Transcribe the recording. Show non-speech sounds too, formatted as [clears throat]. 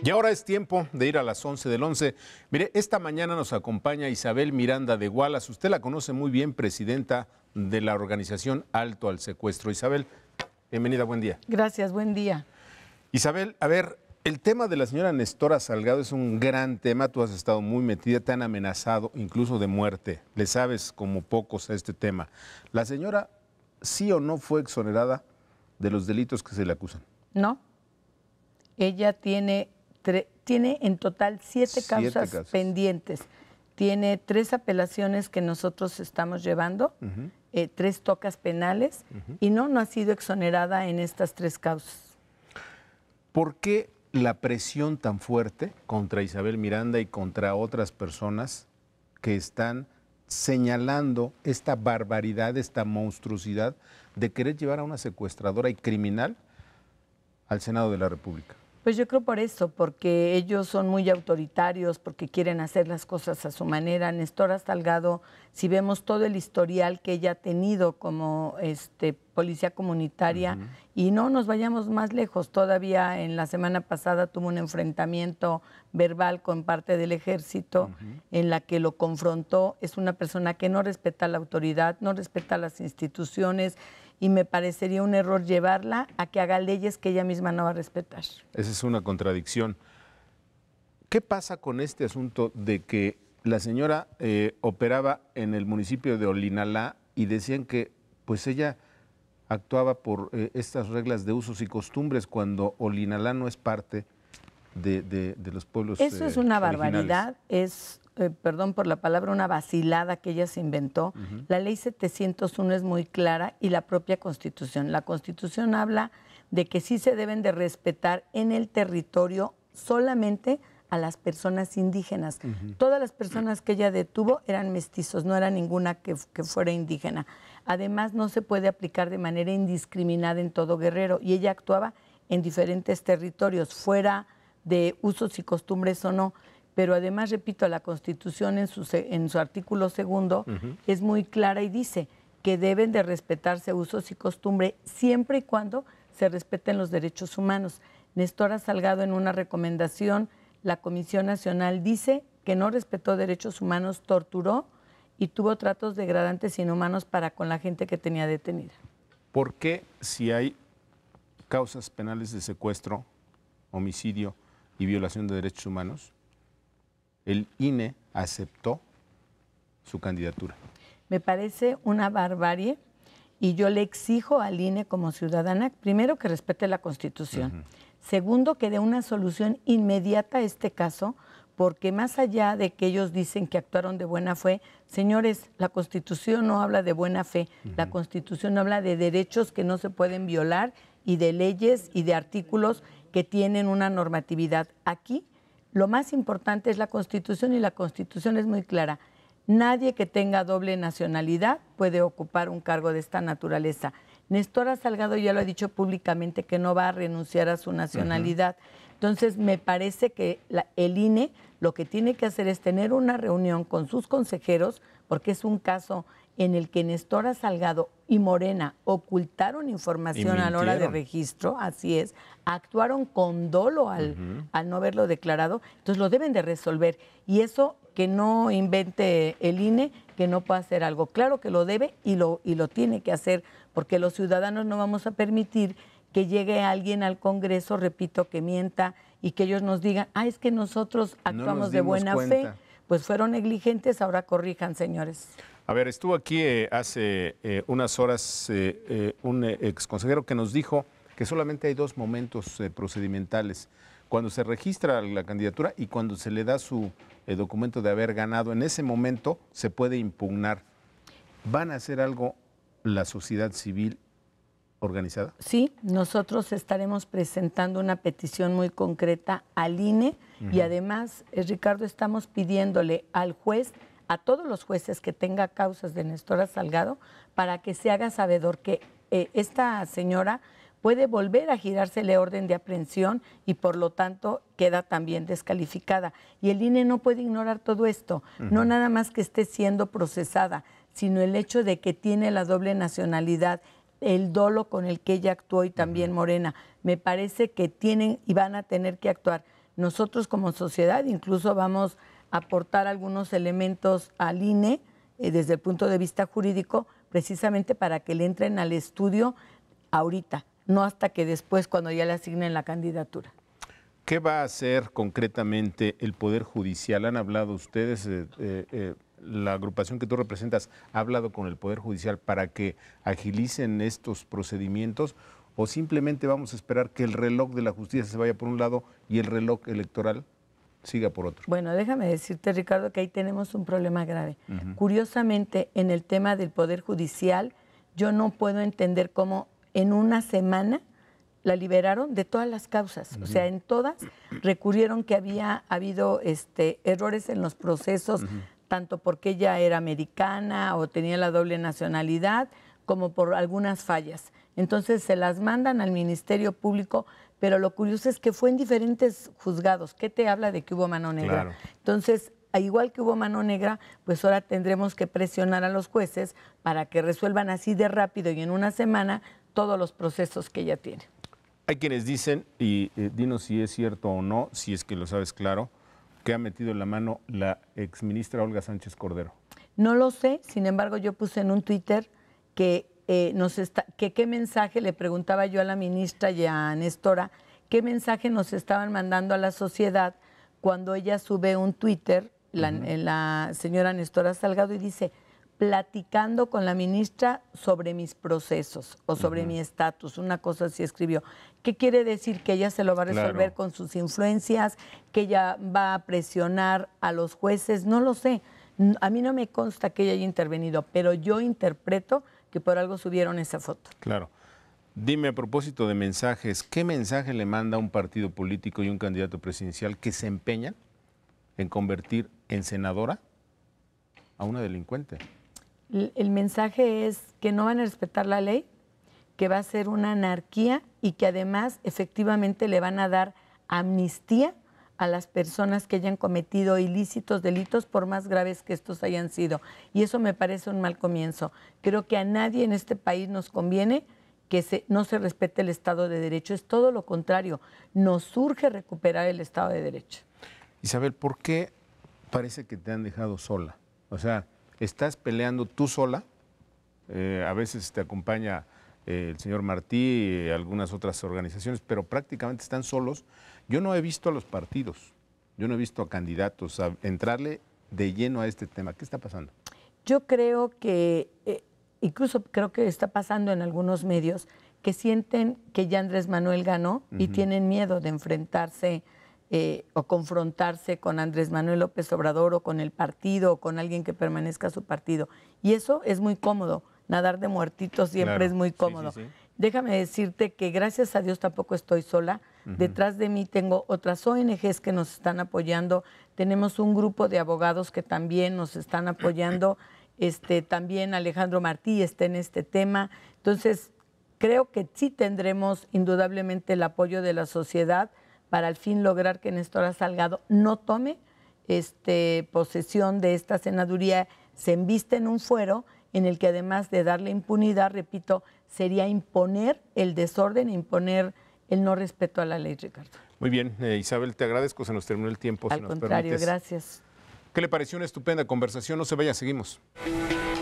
Y ahora es tiempo de ir a las 11 del 11. Mire, esta mañana nos acompaña Isabel Miranda de Gualas. Usted la conoce muy bien, presidenta de la organización Alto al Secuestro. Isabel, bienvenida, buen día. Gracias, buen día. Isabel, a ver, el tema de la señora Nestora Salgado es un gran tema. Tú has estado muy metida, te han amenazado, incluso de muerte. Le sabes como pocos a este tema. ¿La señora sí o no fue exonerada de los delitos que se le acusan? No. Ella tiene, tiene en total siete, causas, pendientes. Tiene tres apelaciones que nosotros estamos llevando, eh, tres tocas penales, y no, no ha sido exonerada en estas tres causas. ¿Por qué la presión tan fuerte contra Isabel Miranda y contra otras personas que están señalando esta barbaridad, esta monstruosidad de querer llevar a una secuestradora y criminal al Senado de la República? Pues yo creo por eso, porque ellos son muy autoritarios, porque quieren hacer las cosas a su manera. Néstor salgado, si vemos todo el historial que ella ha tenido como este, policía comunitaria, y no nos vayamos más lejos, todavía en la semana pasada tuvo un enfrentamiento verbal con parte del ejército en la que lo confrontó. Es una persona que no respeta la autoridad, no respeta las instituciones y me parecería un error llevarla a que haga leyes que ella misma no va a respetar. Esa es una contradicción. ¿Qué pasa con este asunto de que la señora eh, operaba en el municipio de Olinalá y decían que pues ella actuaba por eh, estas reglas de usos y costumbres cuando Olinalá no es parte de, los pueblos. Eso es eh, una barbaridad, es eh, perdón por la palabra, una vacilada que ella se inventó. La ley 701 es muy clara y la propia constitución. La constitución habla de que sí se deben de respetar en el territorio solamente a las personas indígenas. Todas las personas que ella detuvo eran mestizos, no era ninguna que, fuera indígena. Además, no se puede aplicar de manera indiscriminada en todo guerrero y ella actuaba en diferentes territorios, fuera de usos y costumbres o no pero además, repito, la Constitución en su, artículo segundo es muy clara y dice que deben de respetarse usos y costumbres siempre y cuando se respeten los derechos humanos. ha Salgado en una recomendación, la Comisión Nacional dice que no respetó derechos humanos, torturó y tuvo tratos degradantes e inhumanos para con la gente que tenía detenida. ¿Por qué si hay causas penales de secuestro, homicidio y violación de derechos humanos, el INE aceptó su candidatura. Me parece una barbarie y yo le exijo al INE como ciudadana, primero, que respete la Constitución. Segundo, que dé una solución inmediata a este caso, porque más allá de que ellos dicen que actuaron de buena fe, señores, la Constitución no habla de buena fe, la Constitución habla de derechos que no se pueden violar y de leyes y de artículos que tienen una normatividad. Aquí lo más importante es la Constitución y la Constitución es muy clara. Nadie que tenga doble nacionalidad puede ocupar un cargo de esta naturaleza. Néstor Salgado ya lo ha dicho públicamente que no va a renunciar a su nacionalidad. Entonces, me parece que el INE lo que tiene que hacer es tener una reunión con sus consejeros, porque es un caso en el que Nestora Salgado y Morena ocultaron información a la hora de registro, así es, actuaron con dolo al, no haberlo declarado, entonces lo deben de resolver. Y eso que no invente el INE, que no pueda hacer algo. Claro que lo debe y lo, y lo tiene que hacer, porque los ciudadanos no vamos a permitir que llegue alguien al Congreso, repito, que mienta y que ellos nos digan, ah, es que nosotros actuamos de buena fe, pues fueron negligentes, ahora corrijan, señores. A ver, estuvo aquí eh, hace eh, unas horas eh, un ex que nos dijo que solamente hay dos momentos procedimentales, cuando se registra la candidatura y cuando se le da su documento de haber ganado, en ese momento se puede impugnar. ¿Van a hacer algo la sociedad civil organizada? Sí, nosotros estaremos presentando una petición muy concreta al INE y además, eh, Ricardo, estamos pidiéndole al juez, a todos los jueces que tenga causas de Nestora Salgado, para que se haga sabedor que eh, esta señora puede volver a girársele orden de aprehensión y por lo tanto queda también descalificada. Y el INE no puede ignorar todo esto, no nada más que esté siendo procesada, sino el hecho de que tiene la doble nacionalidad el dolo con el que ella actuó y también Morena. Me parece que tienen y van a tener que actuar. Nosotros como sociedad incluso vamos a aportar algunos elementos al INE eh, desde el punto de vista jurídico, precisamente para que le entren al estudio ahorita, no hasta que después cuando ya le asignen la candidatura. ¿Qué va a hacer concretamente el Poder Judicial? Han hablado ustedes, eh, eh, la agrupación que tú representas ha hablado con el Poder Judicial para que agilicen estos procedimientos o simplemente vamos a esperar que el reloj de la justicia se vaya por un lado y el reloj electoral siga por otro? Bueno, déjame decirte, Ricardo, que ahí tenemos un problema grave. Curiosamente, en el tema del Poder Judicial, yo no puedo entender cómo en una semana la liberaron de todas las causas, o sea, en todas recurrieron que había habido este, errores en los procesos tanto porque ella era americana o tenía la doble nacionalidad, como por algunas fallas. Entonces se las mandan al Ministerio Público, pero lo curioso es que fue en diferentes juzgados. ¿Qué te habla de que hubo mano negra? Entonces, igual que hubo mano negra, pues ahora tendremos que presionar a los jueces para que resuelvan así de rápido y en una semana todos los procesos que ella tiene. Hay quienes dicen, y eh, dinos si es cierto o no, si es que lo sabes claro, ¿Qué ha metido la mano la exministra Olga Sánchez Cordero? No lo sé, sin embargo yo puse en un Twitter que, eh, nos está, que qué mensaje le preguntaba yo a la ministra y a Néstora, qué mensaje nos estaban mandando a la sociedad cuando ella sube un Twitter, la, eh, señora Néstora Salgado, y dice, platicando con la ministra sobre mis procesos o sobre mi estatus, una cosa así escribió. ¿Qué quiere decir? Que ella se lo va a resolver con sus influencias, que ella va a presionar a los jueces, no lo sé. A mí no me consta que ella haya intervenido, pero yo interpreto que por algo subieron esa foto. Claro. Dime a propósito de mensajes, ¿qué mensaje le manda un partido político y un candidato presidencial que se empeñan en convertir en senadora a una delincuente? el mensaje es que no van a respetar la ley, que va a ser una anarquía y que además efectivamente le van a dar amnistía a las personas que hayan cometido ilícitos delitos, por más graves que estos hayan sido. Y eso me parece un mal comienzo. Creo que a nadie en este país nos conviene que no se respete el Estado de Derecho. Es todo lo contrario. Nos surge recuperar el Estado de Derecho. Isabel, ¿por qué parece que te han dejado sola? O sea, estás peleando tú sola. Eh, a veces te acompaña eh, el señor Martí y algunas otras organizaciones, pero prácticamente están solos. Yo no he visto a los partidos, yo no he visto a candidatos a entrarle de lleno a este tema. ¿Qué está pasando? Yo creo que, eh, incluso creo que está pasando en algunos medios, que sienten que ya Andrés Manuel ganó y tienen miedo de enfrentarse eh, o confrontarse con Andrés Manuel López Obrador o con el partido o con alguien que permanezca su partido. Y eso es muy cómodo. Nadar de muertitos siempre es muy cómodo. Déjame decirte que gracias a Dios tampoco estoy sola. Detrás de mí tengo otras ONGs que nos están apoyando. Tenemos un grupo de abogados que también nos están apoyando. [clears throat] Este, también Alejandro Martí está en este tema. Entonces, creo que sí tendremos indudablemente el apoyo de la sociedad para al fin lograr que Néstor Salgado no tome este, posesión de esta senaduría, se enviste en un fuero en el que además de darle impunidad, repito, sería imponer el desorden, imponer el no respeto a la ley, Ricardo. Muy bien, eh, Isabel, te agradezco, se nos terminó el tiempo. Al contrario, gracias. ¿Qué le pareció una estupenda conversación? No se vaya, seguimos.